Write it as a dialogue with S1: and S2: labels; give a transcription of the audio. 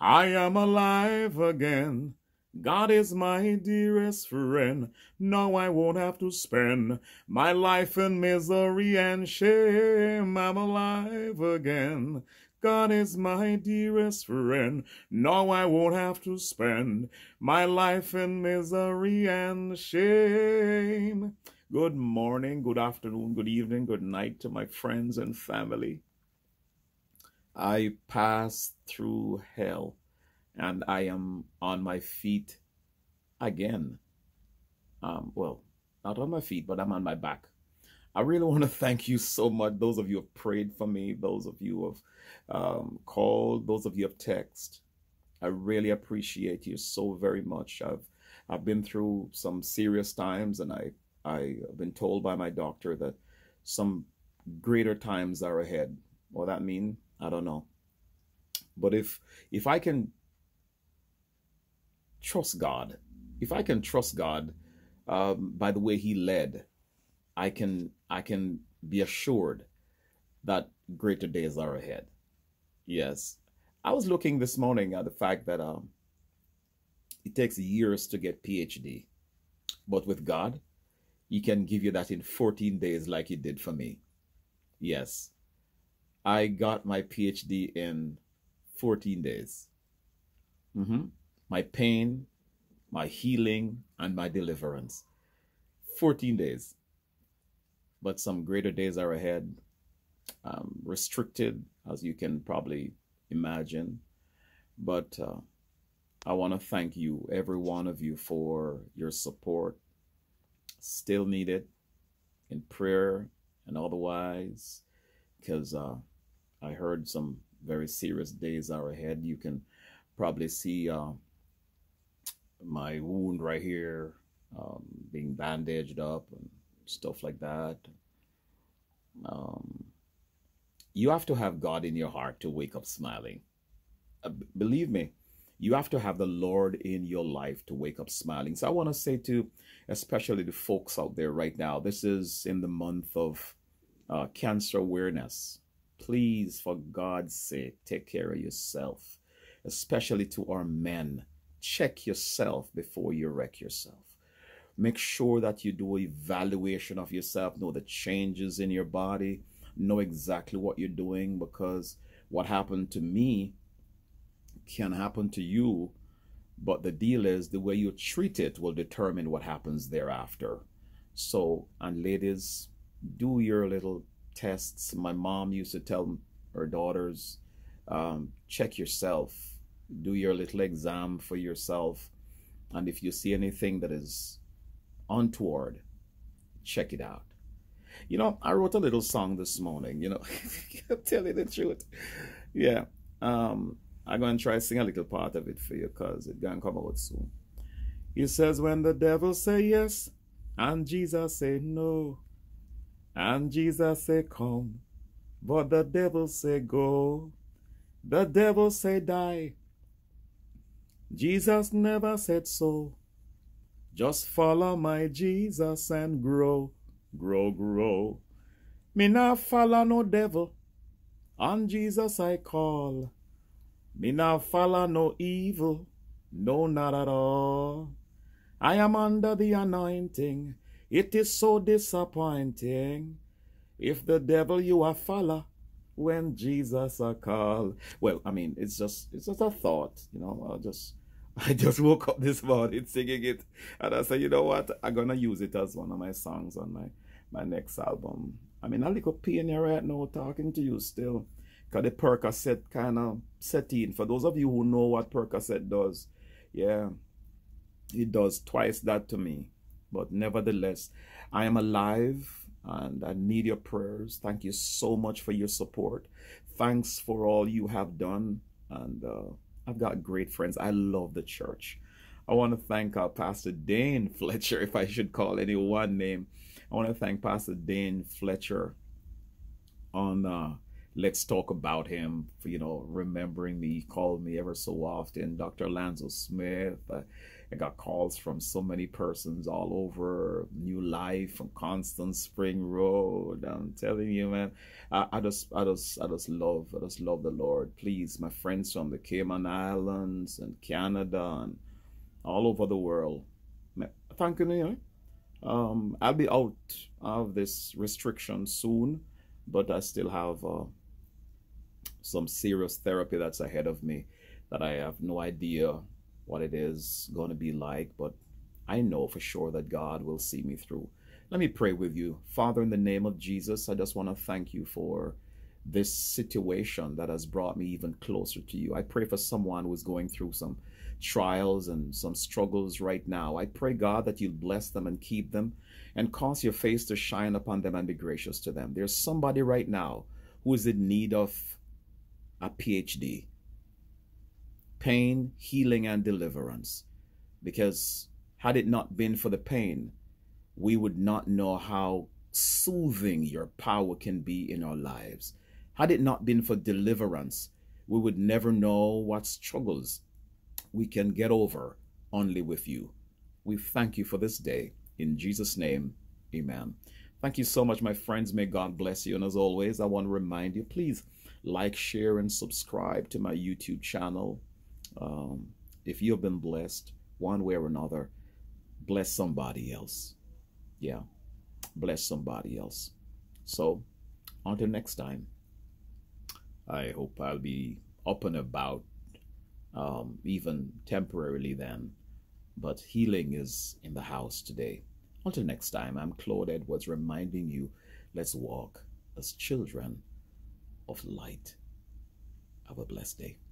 S1: I am alive again. God is my dearest friend. Now I won't have to spend my life in misery and shame. I'm alive again. God is my dearest friend. Now I won't have to spend my life in misery and shame. Good morning, good afternoon, good evening, good night to my friends and family. I passed through hell and I am on my feet again. Um, well, not on my feet, but I'm on my back. I really want to thank you so much. Those of you who have prayed for me, those of you who have um, called, those of you who have texted. I really appreciate you so very much. I've I've been through some serious times, and I I've been told by my doctor that some greater times are ahead. What that mean? I don't know. But if if I can trust God, if I can trust God um, by the way He led, I can I can be assured that greater days are ahead. Yes, I was looking this morning at the fact that um, it takes years to get PhD, but with God, He can give you that in 14 days, like He did for me. Yes. I got my PhD in 14 days. Mm-hmm. My pain, my healing, and my deliverance. 14 days. But some greater days are ahead. Um, restricted, as you can probably imagine. But uh, I want to thank you, every one of you, for your support. Still needed in prayer and otherwise, because uh, I heard some very serious days are ahead. You can probably see uh, my wound right here um, being bandaged up and stuff like that. Um, you have to have God in your heart to wake up smiling. Uh, b- believe me, you have to have the Lord in your life to wake up smiling. So I want to say to especially the folks out there right now, this is in the month of uh, cancer awareness. Please, for God's sake, take care of yourself, especially to our men. Check yourself before you wreck yourself. Make sure that you do evaluation of yourself, know the changes in your body, know exactly what you're doing because what happened to me can happen to you, but the deal is the way you treat it will determine what happens thereafter. So, and ladies, do your little tests. My mom used to tell her daughters, um, check yourself, do your little exam for yourself. And if you see anything that is untoward, check it out. You know, I wrote a little song this morning, you know, tell you the truth. Yeah. Um, I'm going to try sing a little part of it for you because it's going to come out soon. He says, when the devil say yes and Jesus say no, and Jesus say Come. But the devil say Go. The devil say Die. Jesus never said so. Just follow my Jesus and grow, grow, grow. Me not follow no devil. On Jesus I call. Me not follow no evil. No, not at all. I am under the anointing. It is so disappointing if the devil you are follow when Jesus are call. Well, I mean, it's just it's just a thought, you know. I just I just woke up this morning singing it, and I said, you know what? I'm gonna use it as one of my songs on my my next album. I mean, I like a pioneer right now talking to you still, cause the Percocet kind of set in. For those of you who know what Percocet does, yeah, it does twice that to me. But nevertheless, I am alive and I need your prayers. Thank you so much for your support. Thanks for all you have done. And uh, I've got great friends. I love the church. I want to thank our uh, Pastor Dane Fletcher, if I should call any one name. I want to thank Pastor Dane Fletcher on uh, Let's Talk About Him for, you know, remembering me. He called me ever so often. Dr. Lanzo Smith. Uh, I got calls from so many persons all over New Life, from Constant Spring Road. I'm telling you, man, I, I just, I just, I just love, I just love the Lord. Please, my friends from the Cayman Islands and Canada and all over the world, thank you. you um, I'll be out of this restriction soon, but I still have. Uh, some serious therapy that's ahead of me that I have no idea what it is going to be like, but I know for sure that God will see me through. Let me pray with you. Father, in the name of Jesus, I just want to thank you for this situation that has brought me even closer to you. I pray for someone who's going through some trials and some struggles right now. I pray, God, that you bless them and keep them and cause your face to shine upon them and be gracious to them. There's somebody right now who is in need of a PhD, pain, healing, and deliverance. Because had it not been for the pain, we would not know how soothing your power can be in our lives. Had it not been for deliverance, we would never know what struggles we can get over only with you. We thank you for this day. In Jesus' name, amen. Thank you so much, my friends. May God bless you. And as always, I want to remind you please like, share, and subscribe to my YouTube channel. Um, if you've been blessed one way or another, bless somebody else. Yeah, bless somebody else. So, until next time, I hope I'll be up and about, um, even temporarily then. But healing is in the house today. Until next time, I'm Claude Edwards reminding you let's walk as children of light. Have a blessed day.